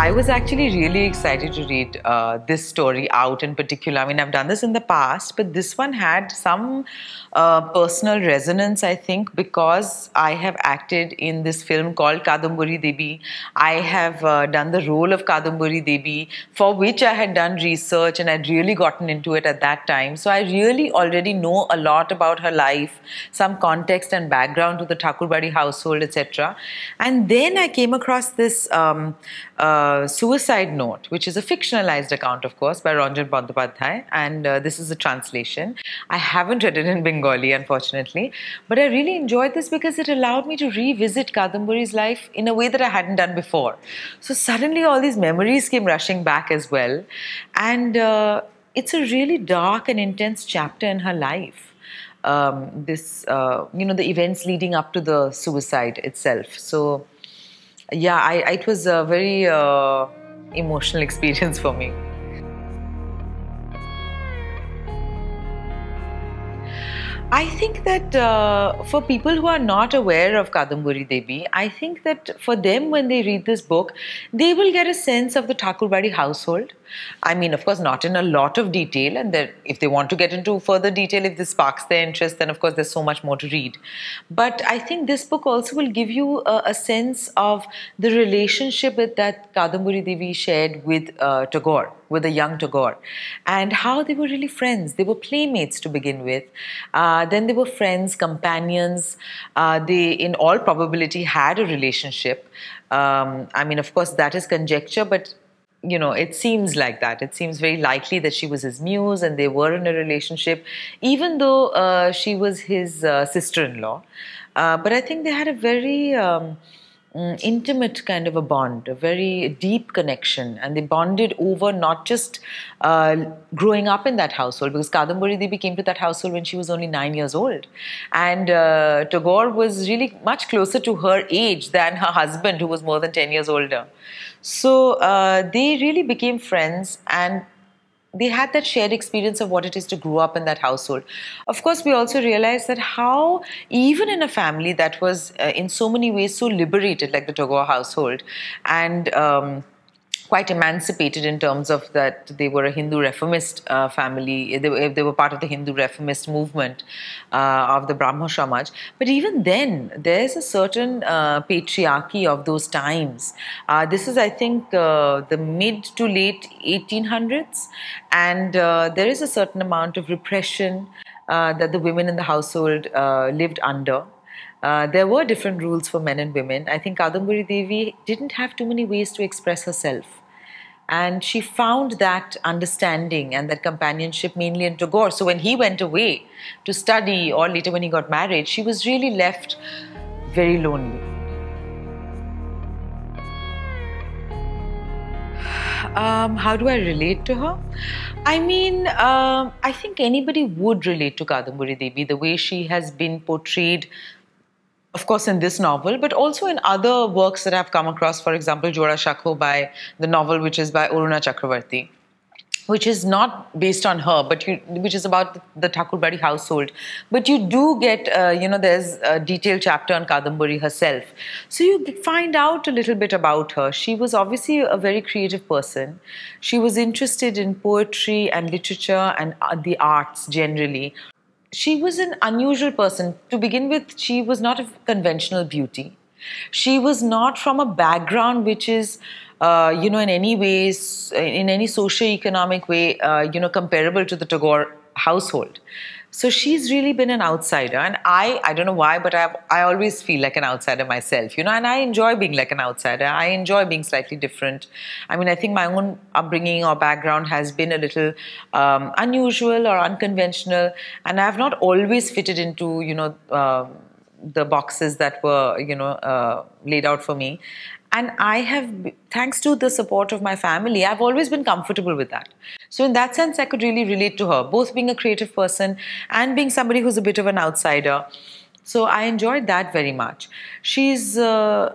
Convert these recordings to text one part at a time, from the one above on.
I was actually really excited to read uh, this story out in particular. I mean, I've done this in the past, but this one had some uh, personal resonance, I think, because I have acted in this film called Kadamburi Devi. I have uh, done the role of Kadamburi Devi, for which I had done research and I'd really gotten into it at that time. So I really already know a lot about her life, some context and background to the Thakurbadi household, etc. And then I came across this. Um, uh, uh, suicide Note, which is a fictionalized account, of course, by Ranjan Bandyopadhyay, and uh, this is a translation. I haven't read it in Bengali, unfortunately, but I really enjoyed this because it allowed me to revisit Kadambari's life in a way that I hadn't done before. So suddenly, all these memories came rushing back as well, and uh, it's a really dark and intense chapter in her life. Um, this, uh, you know, the events leading up to the suicide itself. So yeah, I, it was a very uh, emotional experience for me. I think that uh, for people who are not aware of Kadambari Devi, I think that for them, when they read this book, they will get a sense of the Thakurbadi household. I mean, of course, not in a lot of detail. And if they want to get into further detail, if this sparks their interest, then of course there's so much more to read. But I think this book also will give you a, a sense of the relationship that Kadamburi Devi shared with uh, Tagore with a young Tagore, and how they were really friends. They were playmates to begin with. Uh, then they were friends, companions. Uh, they, in all probability, had a relationship. Um, I mean, of course, that is conjecture, but you know, it seems like that. It seems very likely that she was his muse and they were in a relationship, even though uh, she was his uh, sister in law. Uh, but I think they had a very. Um, Mm, intimate kind of a bond, a very deep connection, and they bonded over not just uh, growing up in that household because Kadambari Devi came to that household when she was only nine years old, and uh, Tagore was really much closer to her age than her husband, who was more than ten years older. So uh, they really became friends and they had that shared experience of what it is to grow up in that household. Of course, we also realized that how, even in a family that was uh, in so many ways so liberated, like the Tagore household, and um, quite emancipated in terms of that they were a Hindu reformist uh, family. They, they, were part of the Hindu reformist movement uh, of the Brahmo Samaj. But even then, there's a certain uh, patriarchy of those times. Uh, this is, I think, uh, the mid to late 1800s, and uh, there is a certain amount of repression that the women in the household lived under. Uh, there were different rules for men and women. I think Kadambari Devi didn't have too many ways to express herself. And she found that understanding and that companionship mainly in Tagore. So when he went away to study, or later when he got married, she was really left very lonely. Um, how do I relate to her? I mean, um, I think anybody would relate to Kadamburi Devi the way she has been portrayed of course, in this novel, but also in other works that I've come across, for example, Jora Shakho by the novel, which is by Aruna Chakravarti which is not based on her, but you, which is about the Thakurbari household. But you do get, uh, you know, there's a detailed chapter on Kadambari herself. So you find out a little bit about her. She was obviously a very creative person. She was interested in poetry and literature and uh, the arts generally she was an unusual person. To begin with, she was not a conventional beauty. She was not from a background which is, uh, you know, in any ways, in any socio-economic way, uh, you know, comparable to the Tagore household. So she's really been an outsider. And I, I don't know why, but i I always feel like an outsider myself, you know, and I enjoy being like an outsider. I enjoy being slightly different. I mean, I think my own upbringing or background has been a little um, unusual or unconventional. And I've not always fitted into, you know, uh, the boxes that were, you know, uh, laid out for me and i have thanks to the support of my family i've always been comfortable with that so in that sense i could really relate to her both being a creative person and being somebody who's a bit of an outsider so i enjoyed that very much she's uh,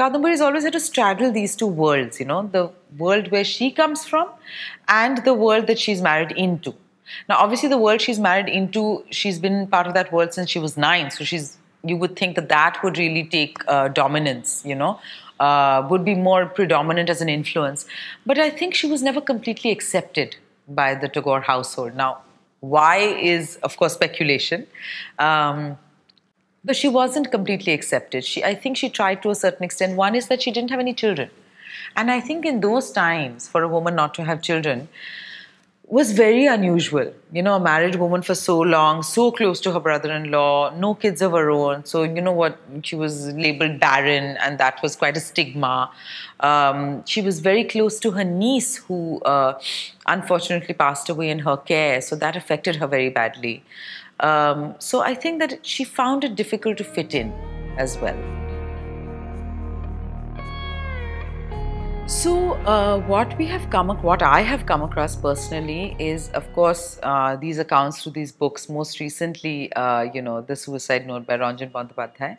Kadambari has always had to straddle these two worlds, you know, the world where she comes from and the world that she's married into. Now, obviously, the world she's married into, she's been part of that world since she was nine, so she's you would think that that would really take uh, dominance, you know, uh, would be more predominant as an influence. But I think she was never completely accepted by the Tagore household. Now, why is, of course, speculation. Um, but she wasn't completely accepted. She, I think she tried to a certain extent. One is that she didn't have any children. And I think in those times, for a woman not to have children, was very unusual. You know, a married woman for so long, so close to her brother in law, no kids of her own. So, you know what, she was labeled barren, and that was quite a stigma. Um, she was very close to her niece, who uh, unfortunately passed away in her care. So, that affected her very badly. Um, so, I think that she found it difficult to fit in as well. So uh, what we have come, what I have come across personally is, of course, uh, these accounts through these books. Most recently, uh, you know, the suicide note by Ranjan Bandyopadhyay.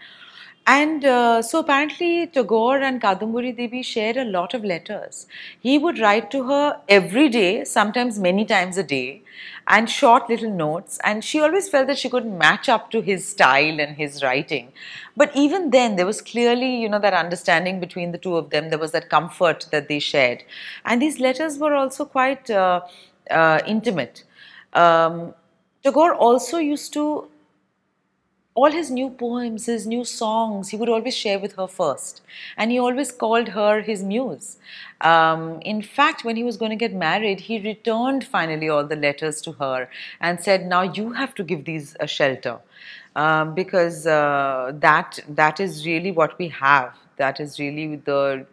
And uh, so apparently Tagore and Kadamburi Devi shared a lot of letters. He would write to her every day, sometimes many times a day, and short little notes. And she always felt that she couldn't match up to his style and his writing. But even then, there was clearly, you know, that understanding between the two of them. There was that comfort that they shared. And these letters were also quite uh, uh, intimate. Um, Tagore also used to all his new poems, his new songs, he would always share with her first. And he always called her his muse. Um, in fact, when he was going to get married, he returned finally all the letters to her and said, Now you have to give these a shelter. Um, because uh, that that is really what we have. That is really the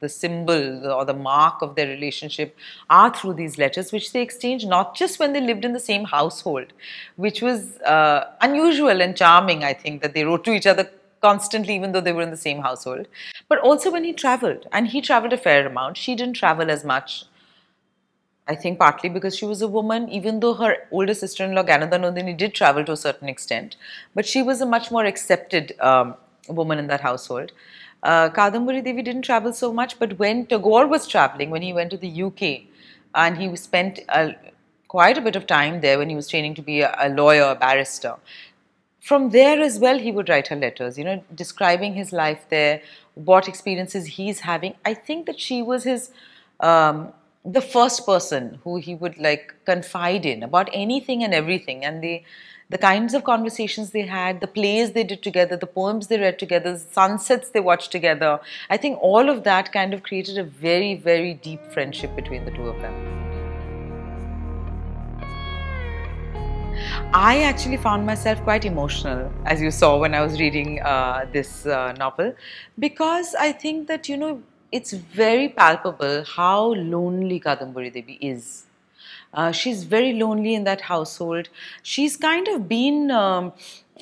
the symbol or the mark of their relationship are through these letters, which they exchanged not just when they lived in the same household, which was uh, unusual and charming, I think, that they wrote to each other constantly, even though they were in the same household, but also when he traveled. And he traveled a fair amount. She didn't travel as much. I think partly because she was a woman, even though her older sister in law, Ganadhanodini Nandini, did travel to a certain extent, but she was a much more accepted um, woman in that household. Uh, Kadambari Devi didn't travel so much, but when Tagore was traveling, when he went to the UK, and he spent a, quite a bit of time there when he was training to be a, a lawyer, a barrister. From there as well, he would write her letters, you know, describing his life there, what experiences he's having. I think that she was his. Um, the first person who he would like confide in about anything and everything and the the kinds of conversations they had, the plays they did together, the poems they read together, the sunsets they watched together. I think all of that kind of created a very, very deep friendship between the two of them. I actually found myself quite emotional, as you saw when I was reading uh, this uh, novel, because I think that, you know, it's very palpable how lonely Kadambari Devi is uh, she's very lonely in that household. She's kind of been. Um,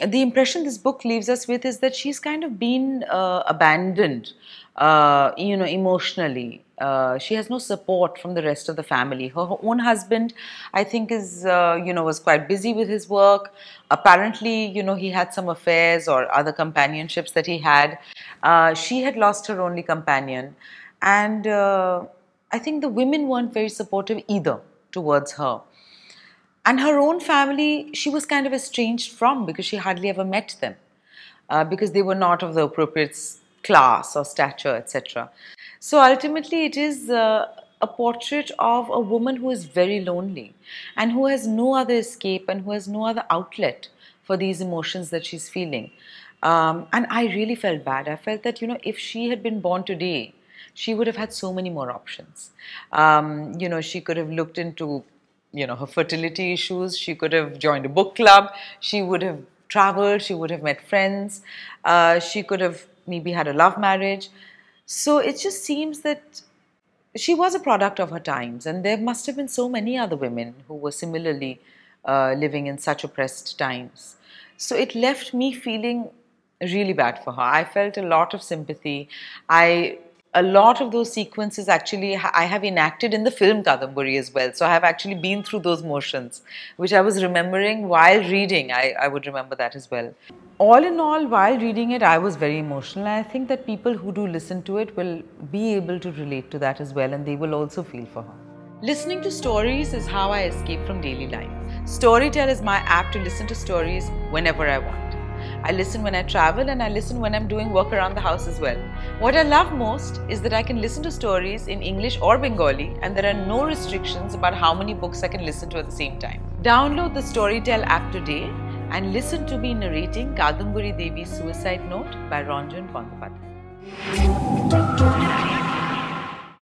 the impression this book leaves us with is that she's kind of been uh, abandoned, uh, you know, emotionally. Uh, she has no support from the rest of the family. Her, her own husband, I think, is uh, you know was quite busy with his work. Apparently, you know, he had some affairs or other companionships that he had. Uh, she had lost her only companion, and I think the women weren't very supportive either towards her. And her own family, she was kind of estranged from because she hardly ever met them uh, because they were not of the appropriate class or stature, etc. So ultimately, it is uh, a portrait of a woman who is very lonely and who has no other escape and who has no other outlet for these emotions that she's feeling. Um, and I really felt bad. I felt that, you know, if she had been born today, she would have had so many more options. Um, you know, she could have looked into, you know, her fertility issues. She could have joined a book club. She would have traveled. She would have met friends. Uh, she could have maybe had a love marriage. So it just seems that she was a product of her times, and there must have been so many other women who were similarly uh, living in such oppressed times. So it left me feeling really bad for her. I felt a lot of sympathy. I a lot of those sequences actually I have enacted in the film Kadambari as well. So I have actually been through those motions, which I was remembering while reading. I, I would remember that as well. All in all, while reading it, I was very emotional. And I think that people who do listen to it will be able to relate to that as well, and they will also feel for her. Listening to stories is how I escape from daily life. Storytel is my app to listen to stories whenever I want. I listen when I travel and I listen when I'm doing work around the house as well. What I love most is that I can listen to stories in English or Bengali and there are no restrictions about how many books I can listen to at the same time. Download the Storytel app today and listen to me narrating Kadambari Devi's Suicide Note by Ranjan Bandyopadhyay.